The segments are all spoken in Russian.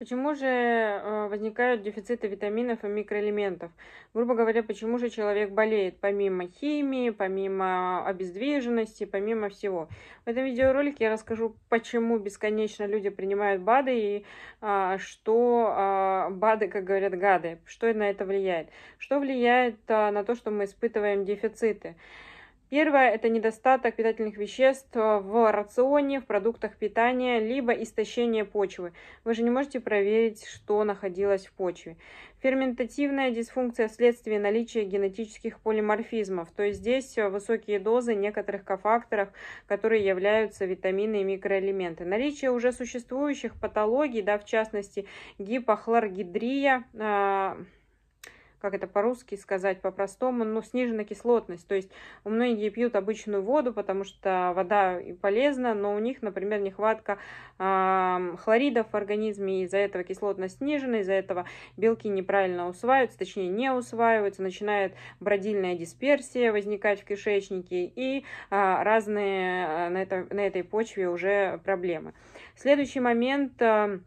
Почему же э, возникают дефициты витаминов и микроэлементов? Грубо говоря, почему же человек болеет, помимо химии, помимо обездвиженности, помимо всего? В этом видеоролике я расскажу, почему бесконечно люди принимают БАДы и а, что а, БАДы, как говорят, гады, что на это влияет. Что влияет а, на то, что мы испытываем дефициты? Первое – это недостаток питательных веществ в рационе, в продуктах питания, либо истощение почвы. Вы же не можете проверить, что находилось в почве. Ферментативная дисфункция вследствие наличия генетических полиморфизмов, то есть здесь высокие дозы некоторых кофакторов, которые являются витамины и микроэлементы. Наличие уже существующих патологий, да, в частности гипохлоргидрия, э как это по-русски сказать, по-простому, ну, снижена кислотность. То есть у многие пьют обычную воду, потому что вода полезна, но у них, например, нехватка э, хлоридов в организме, из-за этого кислотность снижена, из-за этого белки неправильно усваиваются, точнее не усваиваются, начинает бродильная дисперсия возникать в кишечнике и э, разные э, на, это, на этой почве уже проблемы. Следующий момент э,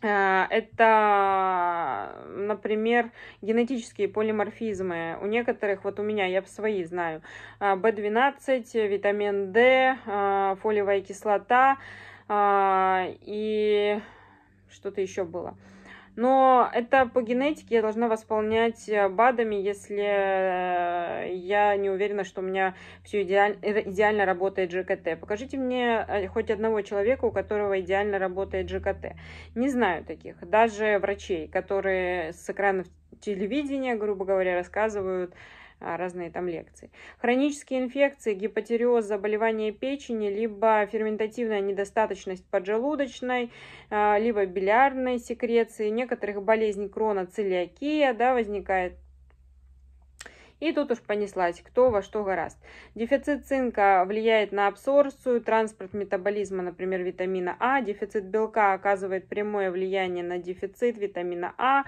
Э, это, например, генетические полиморфизмы. У некоторых, вот у меня, я свои знаю, B12, э, витамин D, э, фолиевая кислота и что-то еще было. Но это по генетике я должна восполнять э, БАДами, если э, я не уверена, что у меня все идеаль... Э, идеально работает ЖКТ. Покажите мне хоть одного человека, у которого идеально работает ЖКТ. Не знаю таких. Даже врачей, которые с экранов телевидения, грубо говоря, рассказывают, а, разные там лекции. Хронические инфекции, гипотереоз, заболевания печени, либо ферментативная недостаточность поджелудочной, а, либо билярной секреции, некоторых болезней крона целиакия, да, возникает и тут уж понеслась, кто во что гораст. Дефицит цинка влияет на абсорбцию, транспорт метаболизма, например, витамина А. Дефицит белка оказывает прямое влияние на дефицит витамина А.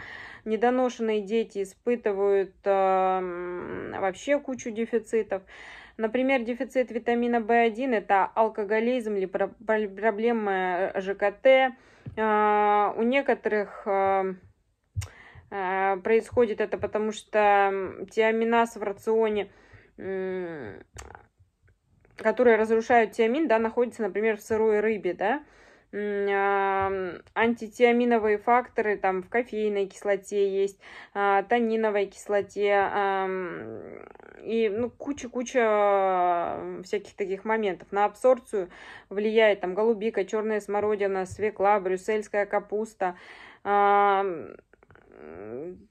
Недоношенные дети испытывают э, вообще кучу дефицитов. Например, дефицит витамина В1 – это алкоголизм или проблемы э, ЖКТ. Э, у некоторых эм, а, происходит это потому, что тиаминаз в рационе, которые разрушают тиамин, да, находится, например, в сырой рыбе, да, а, антитиаминовые факторы там в кофейной кислоте есть, а, таниновой кислоте и ну, куча-куча всяких таких моментов. На абсорбцию влияет там голубика, черная смородина, свекла, брюссельская капуста,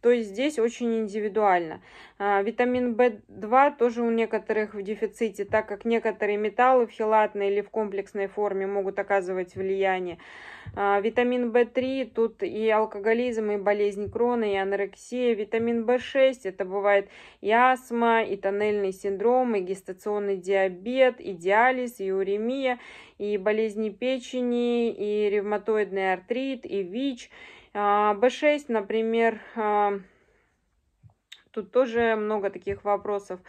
то есть здесь очень индивидуально. А, витамин В2 тоже у некоторых в дефиците, так как некоторые металлы в хелатной или в комплексной форме могут оказывать влияние. А, витамин В3, тут и алкоголизм, и болезнь крона, и анорексия. Витамин В6, это бывает и астма, и тоннельный синдром, и гестационный диабет, и диализ, и уремия, и болезни печени, и ревматоидный артрит, и ВИЧ – B6, а, например, а, тут тоже много таких вопросов.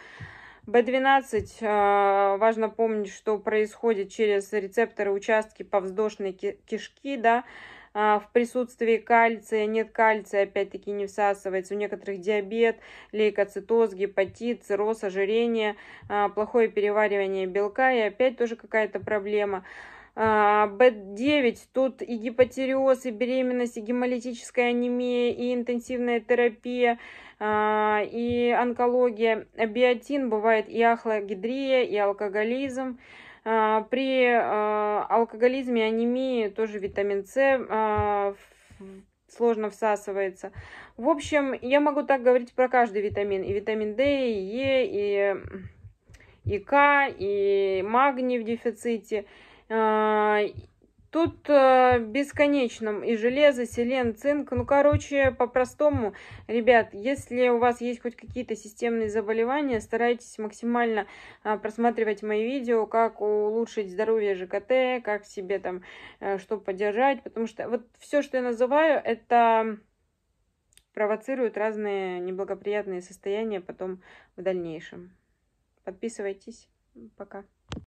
B12 а, важно помнить, что происходит через рецепторы участки повздошной кишки, да, в присутствии кальция, нет кальция, опять-таки не всасывается. У некоторых диабет, лейкоцитоз, гепатит, цирроз, ожирение, плохое переваривание белка и опять тоже какая-то проблема. А, Б9, тут и гипотереоз, и беременность, и гемолитическая анемия, и интенсивная терапия, а, и онкология. Биотин бывает и ахлогидрия, и алкоголизм. А, при алкоголизме и анемии тоже витамин С сложно всасывается. В общем, я могу так говорить про каждый витамин. И витамин D, и Е, и, и К, и магний в дефиците. А, тут э, бесконечно и железо, селен, цинк. Ну, короче, по-простому, ребят, если у вас есть хоть какие-то системные заболевания, старайтесь максимально а, просматривать мои видео, как улучшить здоровье ЖКТ, как себе там, э, что поддержать. Потому что вот все, что я называю, это провоцирует разные неблагоприятные состояния потом в дальнейшем. Подписывайтесь. Пока.